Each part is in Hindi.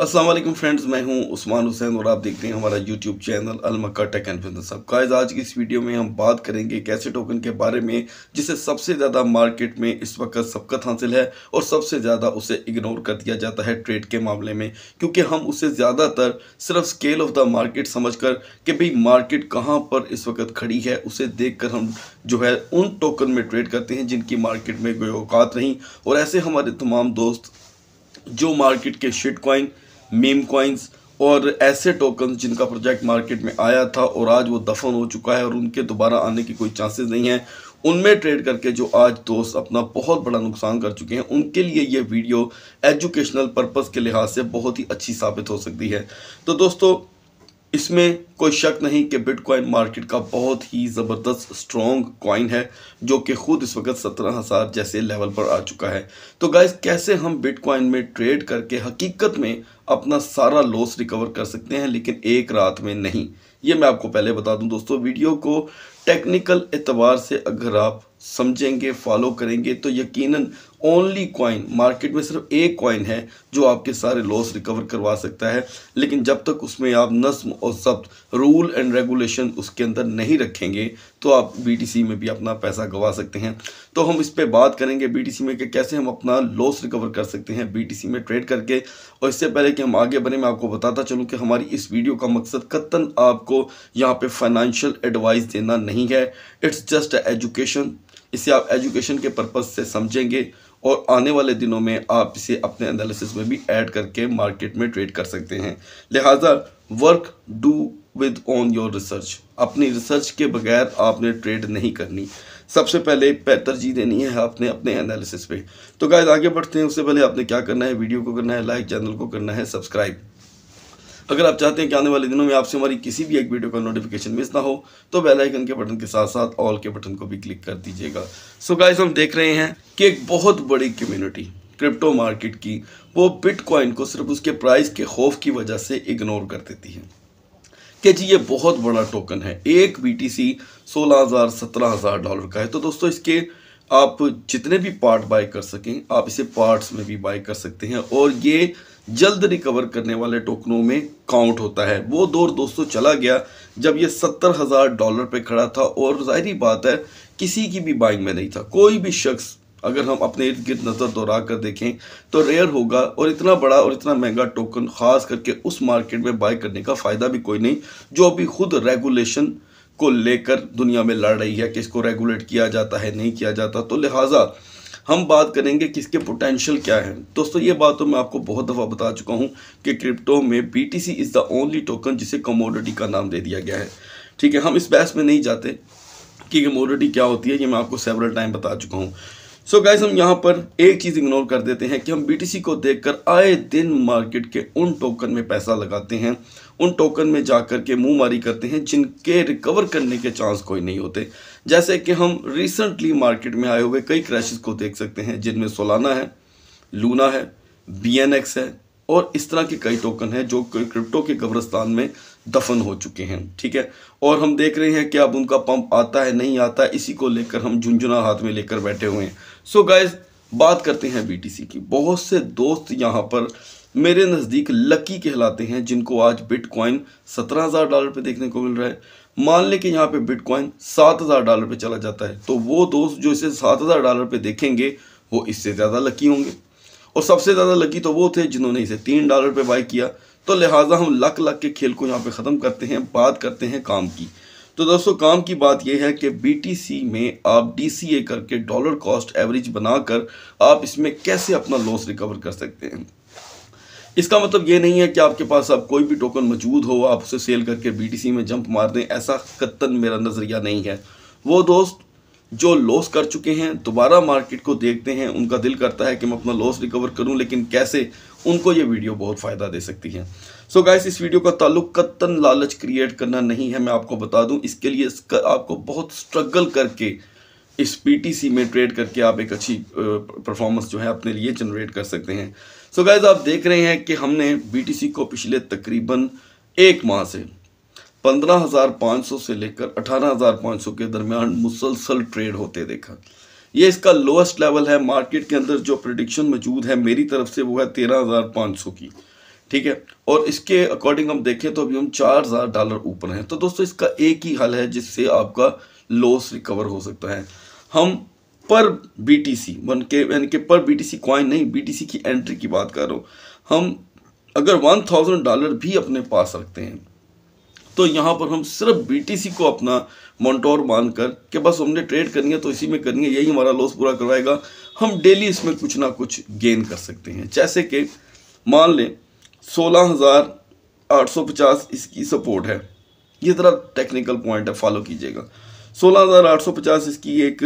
असलम फ्रेंड्स मैं हूं उस्मान हुसैन और आप देखते हैं हमारा यूट्यूब चैनल अलमका टेक एंड बिजनेस अब कायज आज की इस वीडियो में हम बात करेंगे एक ऐसे टोकन के बारे में जिसे सबसे ज़्यादा मार्केट में इस वक्त सबकत हासिल है और सबसे ज़्यादा उसे इग्नोर कर दिया जाता है ट्रेड के मामले में क्योंकि हम उसे ज़्यादातर सिर्फ स्केल ऑफ द मार्केट समझ कर कि भाई मार्केट कहाँ पर इस वक्त खड़ी है उसे देख कर हम जो है उन टोकन में ट्रेड करते हैं जिनकी मार्केट में कोई औकात नहीं और ऐसे हमारे तमाम दोस्त जो मार्केट के शिट मीम कॉइन्स और ऐसे टोकन जिनका प्रोजेक्ट मार्केट में आया था और आज वो दफन हो चुका है और उनके दोबारा आने की कोई चांसेस नहीं है उनमें ट्रेड करके जो आज दोस्त अपना बहुत बड़ा नुकसान कर चुके हैं उनके लिए ये वीडियो एजुकेशनल पर्पज़ के लिहाज से बहुत ही अच्छी साबित हो सकती है तो दोस्तों इसमें कोई शक नहीं कि बिटकॉइन मार्केट का बहुत ही ज़बरदस्त स्ट्रॉन्ग कॉइन है जो कि खुद इस वक्त सत्रह हज़ार जैसे लेवल पर आ चुका है तो गाइज कैसे हम बिटकॉइन में ट्रेड करके हकीकत में अपना सारा लॉस रिकवर कर सकते हैं लेकिन एक रात में नहीं ये मैं आपको पहले बता दूं दोस्तों वीडियो को टेक्निकल एतबार से अगर आप समझेंगे फॉलो करेंगे तो यकीनन ओनली कॉइन मार्केट में सिर्फ एक कॉइन है जो आपके सारे लॉस रिकवर करवा सकता है लेकिन जब तक उसमें आप नस्म और सब्त रूल एंड रेगुलेशन उसके अंदर नहीं रखेंगे तो आप बीटीसी में भी अपना पैसा गंवा सकते हैं तो हम इस पर बात करेंगे बीटीसी में कि कैसे हम अपना लॉस रिकवर कर सकते हैं बीटीसी में ट्रेड करके और इससे पहले कि हम आगे बढ़े मैं आपको बताता चलूँ कि हमारी इस वीडियो का मकसद कतन आपको यहाँ पर फाइनेंशियल एडवाइस देना नहीं है इट्स जस्ट एजुकेशन इसे आप एजुकेशन के पर्पज़ से समझेंगे और आने वाले दिनों में आप इसे अपने एनालिसिस में भी ऐड करके मार्केट में ट्रेड कर सकते हैं लिहाजा work do with on your research अपनी रिसर्च के बगैर आपने ट्रेड नहीं करनी सबसे पहले तरजीह देनी है आपने अपने एनालिसिस पे तो गाइज आगे बढ़ते हैं उससे पहले आपने क्या करना है वीडियो को करना है लाइक चैनल को करना है सब्सक्राइब अगर आप चाहते हैं कि आने वाले दिनों में आपसे हमारी किसी भी एक वीडियो का नोटिफिकेशन मिस ना हो तो बेल आइकन के बटन के साथ साथ ऑल के बटन को भी क्लिक कर दीजिएगा सो so गाइस हम देख रहे हैं कि एक बहुत बड़ी कम्युनिटी क्रिप्टो मार्केट की वो बिटकॉइन को सिर्फ उसके प्राइस के खौफ की वजह से इग्नोर कर देती है कि जी ये बहुत बड़ा टोकन है एक बी टी सी सोलह हज़ार सत्रह हज़ार डॉलर का है तो दोस्तों इसके आप जितने भी पार्ट बाय कर सकें आप इसे पार्ट्स में भी बाय कर सकते हैं और ये जल्द रिकवर करने वाले टोकनों में काउंट होता है वो दौर दोस्तों चला गया जब ये सत्तर हज़ार डॉलर पे खड़ा था और जाहिर बात है किसी की भी बाइंग में नहीं था कोई भी शख्स अगर हम अपने इर्द गिर्द नज़र दोहरा कर देखें तो रेयर होगा और इतना बड़ा और इतना महंगा टोकन ख़ास करके उस मार्केट में बाई करने का फ़ायदा भी कोई नहीं जो अभी खुद रेगुलेशन को लेकर दुनिया में लड़ रही है कि इसको रेगुलेट किया जाता है नहीं किया जाता तो लिहाजा हम बात करेंगे कि इसके पोटेंशियल क्या है दोस्तों ये बात तो मैं आपको बहुत दफ़ा बता चुका हूँ कि क्रिप्टो में B T C is the only token जिसे कमोडिटी का नाम दे दिया गया है ठीक है हम इस बहस में नहीं जाते कि कमोडिटी क्या होती है ये मैं आपको सेवरल टाइम बता चुका हूँ सो so गाइज हम यहाँ पर एक चीज़ इग्नोर कर देते हैं कि हम सी को देखकर आए दिन मार्केट के उन टोकन में पैसा लगाते हैं उन टोकन में जा कर के मुँह मारी करते हैं जिनके रिकवर करने के चांस कोई नहीं होते जैसे कि हम रिसेंटली मार्केट में आए हुए कई क्रैशेस को देख सकते हैं जिनमें सोलाना है लूना है बी है और इस तरह के कई टोकन हैं जो क्रिप्टो के कब्रस्तान में दफन हो चुके हैं ठीक है और हम देख रहे हैं कि अब उनका पंप आता है नहीं आता है इसी को लेकर हम झुंझुना हाथ में लेकर बैठे हुए हैं सो so गाइज बात करते हैं बीटीसी की बहुत से दोस्त यहाँ पर मेरे नज़दीक लकी कहलाते हैं जिनको आज बिटकॉइन सत्रह हज़ार डॉलर पे देखने को मिल रहा है मान लें कि यहाँ पे बिटकॉइन सात हज़ार डॉलर पे चला जाता है तो वो दोस्त जो इसे सात हज़ार डॉलर पे देखेंगे वो इससे ज़्यादा लकी होंगे और सबसे ज़्यादा लकी तो वो थे जिन्होंने इसे तीन डॉलर पर बाई किया तो लिहाजा हम लक लक के खेल को यहाँ पर ख़त्म करते हैं बात करते हैं काम की तो दोस्तों काम की बात यह है कि BTC में आप DCA करके डॉलर कॉस्ट एवरेज बनाकर आप इसमें कैसे अपना लॉस रिकवर कर सकते हैं इसका मतलब ये नहीं है कि आपके पास अब कोई भी टोकन मौजूद हो आप उसे सेल करके बीटीसी में जंप मार दें ऐसा कत्तन मेरा नज़रिया नहीं है वो दोस्त जो लॉस कर चुके हैं दोबारा मार्केट को देखते हैं उनका दिल करता है कि मैं अपना लॉस रिकवर करूं लेकिन कैसे उनको ये वीडियो बहुत फ़ायदा दे सकती है सो so गाइस इस वीडियो का ताल्लुक कत्तन लालच क्रिएट करना नहीं है मैं आपको बता दूँ इसके लिए इसका आपको बहुत स्ट्रगल करके इस सी में ट्रेड करके आप एक अच्छी परफॉर्मेंस जो है अपने लिए जनरेट कर सकते हैं सो गैज आप देख रहे हैं कि हमने बी को पिछले तकरीबन एक माह से पंद्रह हज़ार पाँच सौ से लेकर अठारह हज़ार पाँच सौ के दरमियान मुसलसल ट्रेड होते देखा ये इसका लोएस्ट लेवल है मार्केट के अंदर जो प्रडिक्शन मौजूद है मेरी तरफ से वो है तेरह हज़ार पाँच सौ की ठीक है और इसके अकॉर्डिंग हम देखें तो अभी हम चार हज़ार डॉलर ऊपर हैं तो दोस्तों इसका एक ही हल है जिससे आपका लॉस रिकवर हो सकता है हम पर बी टी सी वन के यानी कि पर बी टी सी कॉइन नहीं बी टी सी की एंट्री की बात कर रहा हूँ हम अगर वन थाउजेंड डॉलर भी अपने पास रखते हैं तो यहाँ पर हम सिर्फ बी टी सी को अपना मोन्टोर मान कर कि बस हमने ट्रेड करनी है तो इसी में करनी है यही हमारा लॉस पूरा करवाएगा हम डेली इसमें कुछ ना कुछ गेन कर सकते हैं जैसे कि मान लें सोलह हज़ार आठ सौ पचास इसकी सपोर्ट है ये ज़रा टेक्निकल पॉइंट है फॉलो कीजिएगा सोलह हज़ार आठ सौ पचास इसकी एक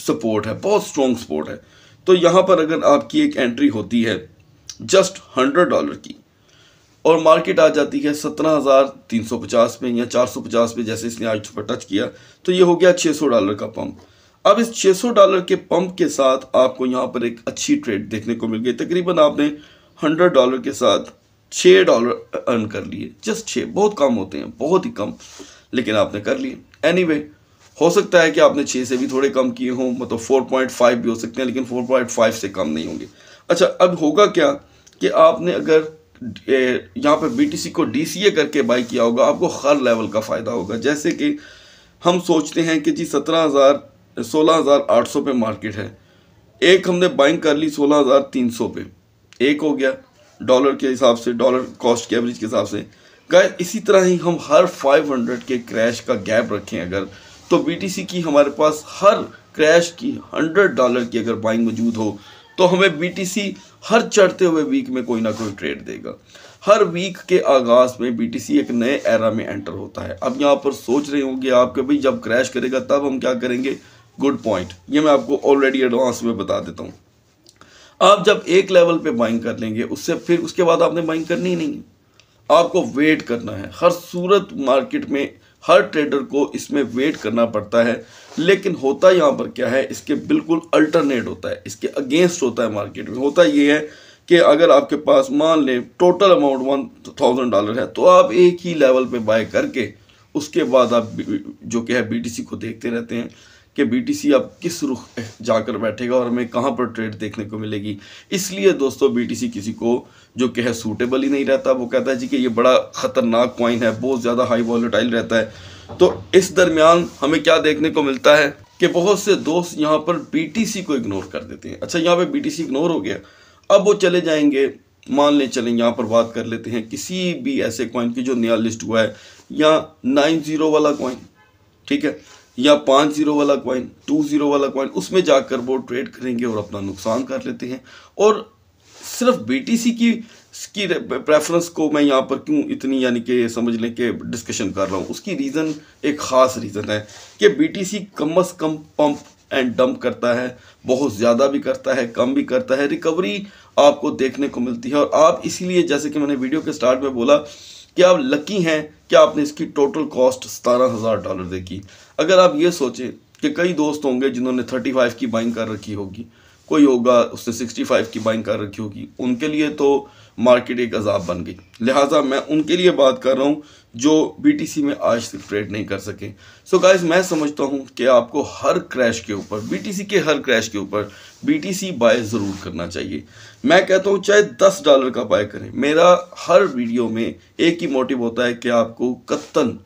सपोर्ट है बहुत स्ट्रॉन्ग सपोर्ट है तो यहाँ पर अगर आपकी एक एंट्री होती है जस्ट हंड्रेड डॉलर की और मार्केट आ जाती है सत्रह हज़ार तीन सौ पचास पे या चार सौ पचास पे जैसे इसने आज पर टच किया तो ये हो गया छः सौ डॉलर का पम्प अब इस छः सौ डॉलर के पम्प के साथ आपको यहाँ पर एक अच्छी ट्रेड देखने को मिल गई तकरीबन आपने हंड्रेड डॉलर के साथ छः डॉलर अर्न कर लिए जस्ट छः बहुत कम होते हैं बहुत ही कम लेकिन आपने कर लिए एनी anyway, हो सकता है कि आपने छः से भी थोड़े कम किए हों मतलब फोर पॉइंट फाइव भी हो सकते हैं लेकिन फोर पॉइंट फाइव से कम नहीं होंगे अच्छा अब होगा क्या कि आपने अगर यहाँ पर सी को ए करके बाई किया होगा आपको हर लेवल का फ़ायदा होगा जैसे कि हम सोचते हैं कि जी सत्रह हज़ार सोलह हज़ार आठ सौ पे मार्केट है एक हमने बाइंग कर ली सोलह हज़ार तीन सौ पे एक हो गया डॉलर के हिसाब से डॉलर कॉस्ट के एवरेज के हिसाब से गाय इसी तरह ही हम हर फाइव हंड्रेड के क्रैश का गैप रखें अगर तो BTC की हमारे पास हर क्रैश की हंड्रेड डॉलर की अगर बाइंग मौजूद हो तो हमें BTC हर चढ़ते हुए वीक में कोई ना कोई ट्रेड देगा हर वीक के आगाज में BTC एक नए एरा में एंटर होता है अब यहाँ पर सोच रहे होंगे आप कि भाई जब क्रैश करेगा तब हम क्या करेंगे गुड पॉइंट ये मैं आपको ऑलरेडी एडवांस में बता देता हूँ आप जब एक लेवल पे बाइंग कर लेंगे उससे फिर उसके बाद आपने बाइंग करनी ही नहीं है आपको वेट करना है हर सूरत मार्केट में हर ट्रेडर को इसमें वेट करना पड़ता है लेकिन होता यहाँ पर क्या है इसके बिल्कुल अल्टरनेट होता है इसके अगेंस्ट होता है मार्केट में होता ये है कि अगर आपके पास मान लें total amount one thousand dollar है तो आप एक ही लेवल पे बाय करके उसके बाद आप जो क्या है बी को देखते रहते हैं कि बीटीसी अब किस रुख जाकर बैठेगा और हमें कहाँ पर ट्रेड देखने को मिलेगी इसलिए दोस्तों बीटीसी किसी को जो कह सूटेबल ही नहीं रहता वो कहता है जी कि ये बड़ा ख़तरनाक कॉइन है बहुत ज़्यादा हाई वॉलीटाइल रहता है तो इस दरमियान हमें क्या देखने को मिलता है कि बहुत से दोस्त यहाँ पर बी को इग्नोर कर देते हैं अच्छा यहाँ पर बी इग्नोर हो गया अब वो चले जाएंगे मान ले चलें यहाँ पर बात कर लेते हैं किसी भी ऐसे कॉइन की जो नया लिस्ट हुआ है या नाइन जीरो वाला कॉइन ठीक है या पाँच जीरो वाला कॉइन टू जीरो वाला कॉइन उसमें जाकर वो ट्रेड करेंगे और अपना नुकसान कर लेते हैं और सिर्फ बीटीसी की की प्रेफरेंस को मैं यहाँ पर क्यों इतनी यानी कि समझ लें कि डिस्कशन कर रहा हूँ उसकी रीज़न एक ख़ास रीज़न है कि बीटीसी कम अज़ कम पंप एंड डंप करता है बहुत ज़्यादा भी करता है कम भी करता है रिकवरी आपको देखने को मिलती है और आप इसीलिए जैसे कि मैंने वीडियो के स्टार्ट में बोला कि आप लकी हैं कि आपने इसकी टोटल कॉस्ट सतारह हज़ार डॉलर देखी अगर आप ये सोचें कि कई दोस्त होंगे जिन्होंने थर्टी फाइव की बाइंग कर रखी होगी कोई होगा उसने 65 की बाइंग कर रखी होगी उनके लिए तो मार्केट एक अजाब बन गई लिहाजा मैं उनके लिए बात कर रहा हूँ जो बीटीसी में आज तक ट्रेड नहीं कर सके सो so गाइस मैं समझता हूँ कि आपको हर क्रैश के ऊपर बीटीसी के हर क्रैश के ऊपर बीटीसी बाय ज़रूर करना चाहिए मैं कहता हूँ चाहे दस डॉलर का बाय करें मेरा हर वीडियो में एक ही मोटिव होता है कि आपको कत्तन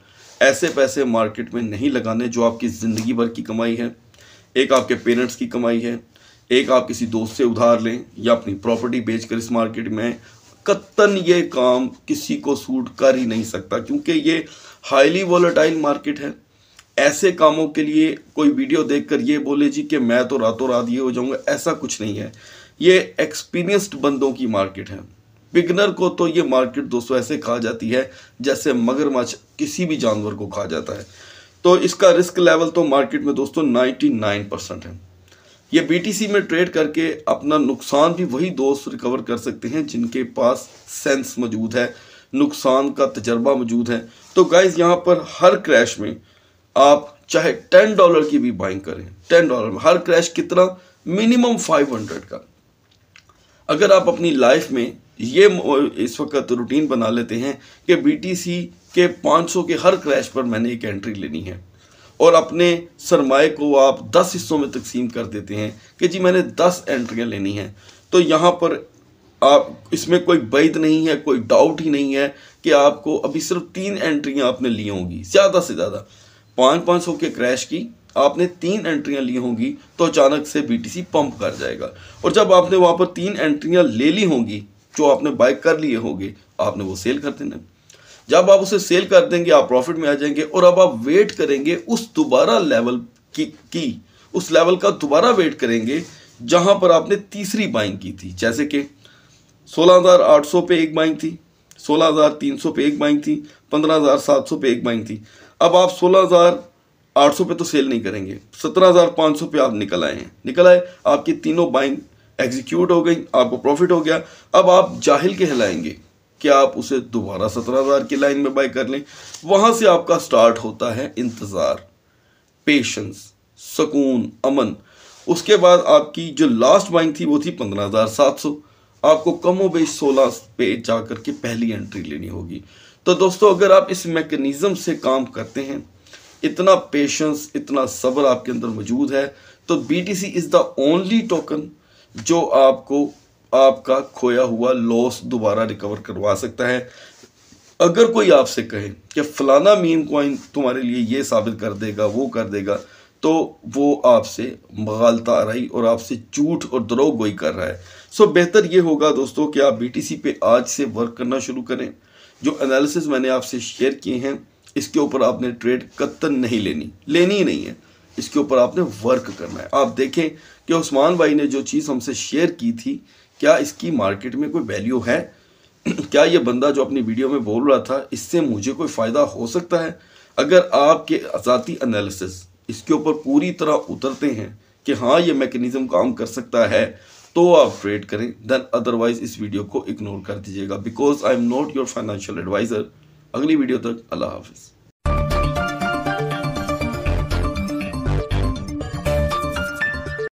ऐसे पैसे मार्केट में नहीं लगाने जो आपकी ज़िंदगी भर की कमाई है एक आपके पेरेंट्स की कमाई है एक आप किसी दोस्त से उधार लें या अपनी प्रॉपर्टी बेचकर इस मार्केट में कत्तन ये काम किसी को सूट कर ही नहीं सकता क्योंकि ये हाईली वॉलेटाइल मार्केट है ऐसे कामों के लिए कोई वीडियो देखकर ये बोले जी कि मैं तो रातों रात ये हो जाऊंगा ऐसा कुछ नहीं है ये एक्सपीरियंस्ड बंदों की मार्केट है बिगनर को तो ये मार्केट दोस्तों ऐसे खा जाती है जैसे मगरमच्छ किसी भी जानवर को खा जाता है तो इसका रिस्क लेवल तो मार्केट में दोस्तों नाइन्टी परसेंट है ये बीटीसी में ट्रेड करके अपना नुकसान भी वही दोस्त रिकवर कर सकते हैं जिनके पास सेंस मौजूद है नुकसान का तजर्बा मौजूद है तो गाइज यहाँ पर हर क्रैश में आप चाहे टेन डॉलर की भी बाइंग करें टेन डॉलर में हर क्रैश कितना मिनिमम फाइव हंड्रेड का अगर आप अपनी लाइफ में ये इस वक्त रूटीन बना लेते हैं कि बीटीसी के 500 के हर क्रैश पर मैंने एक एंट्री लेनी है और अपने सरमाए को आप दस हिस्सों में तकसीम कर देते हैं कि जी मैंने दस एंट्रियाँ लेनी हैं तो यहाँ पर आप इसमें कोई बैद नहीं है कोई डाउट ही नहीं है कि आपको अभी सिर्फ तीन एंट्रियाँ आपने ली होंगी ज़्यादा से ज़्यादा पाँच पाँच सौ के क्रैश की आपने तीन एंट्रियाँ ली होंगी तो अचानक से बीटीसी पंप कर जाएगा और जब आपने वहाँ पर तीन एंट्रियाँ ले ली होंगी जो आपने बाय कर लिए होंगे आपने वो सेल कर देना जब आप उसे सेल कर देंगे आप प्रॉफिट में आ जाएंगे और अब आप वेट करेंगे उस दोबारा लेवल की, की उस लेवल का दोबारा वेट करेंगे जहां पर आपने तीसरी बाइंग की थी जैसे कि 16,800 पे एक बाइंग थी 16,300 पे एक बाइंग थी 15,700 पे एक बाइंग थी अब आप 16,800 पे तो सेल नहीं करेंगे 17,500 पे आप निकल आए हैं निकल आए आपकी तीनों बाइंग एग्जीक्यूट हो गई आपको प्रॉफिट हो गया अब आप जाहिल कहलाएंगे कि आप उसे दोबारा सत्रह हज़ार की लाइन में बाई कर लें वहाँ से आपका स्टार्ट होता है इंतज़ार पेशेंस सुकून अमन उसके बाद आपकी जो लास्ट बाइंग थी वो थी पंद्रह हज़ार सात सौ आपको कमो बेश सोलह पे जा कर के पहली एंट्री लेनी होगी तो दोस्तों अगर आप इस मैकेनिज़्म से काम करते हैं इतना पेशेंस इतना सब्र आपके अंदर मौजूद है तो B T C is the only token जो आपको आपका खोया हुआ लॉस दोबारा रिकवर करवा सकता है अगर कोई आपसे कहे कि फ़लाना मीम कॉइन तुम्हारे लिए ये साबित कर देगा वो कर देगा तो वो आपसे मगालता रही और आपसे झूठ और द्रोह गोई कर रहा है सो बेहतर ये होगा दोस्तों कि आप बी पे आज से वर्क करना शुरू करें जो एनालिसिस मैंने आपसे शेयर किए हैं इसके ऊपर आपने ट्रेड कत्तन नहीं लेनी लेनी ही नहीं है इसके ऊपर आपने वर्क करना है आप देखें कि उस्मान भाई ने जो चीज़ हमसे शेयर की थी क्या इसकी मार्केट में कोई वैल्यू है क्या ये बंदा जो अपनी वीडियो में बोल रहा था इससे मुझे कोई फ़ायदा हो सकता है अगर आपके ज़ाती एनालिसिस इसके ऊपर पूरी तरह उतरते हैं कि हाँ ये मैकेनिज़्म काम कर सकता है तो आप ट्रेड करें देन अदरवाइज़ इस वीडियो को इग्नोर कर दीजिएगा because I am not your financial adviser अगली वीडियो तक अल्लाह हाफिज़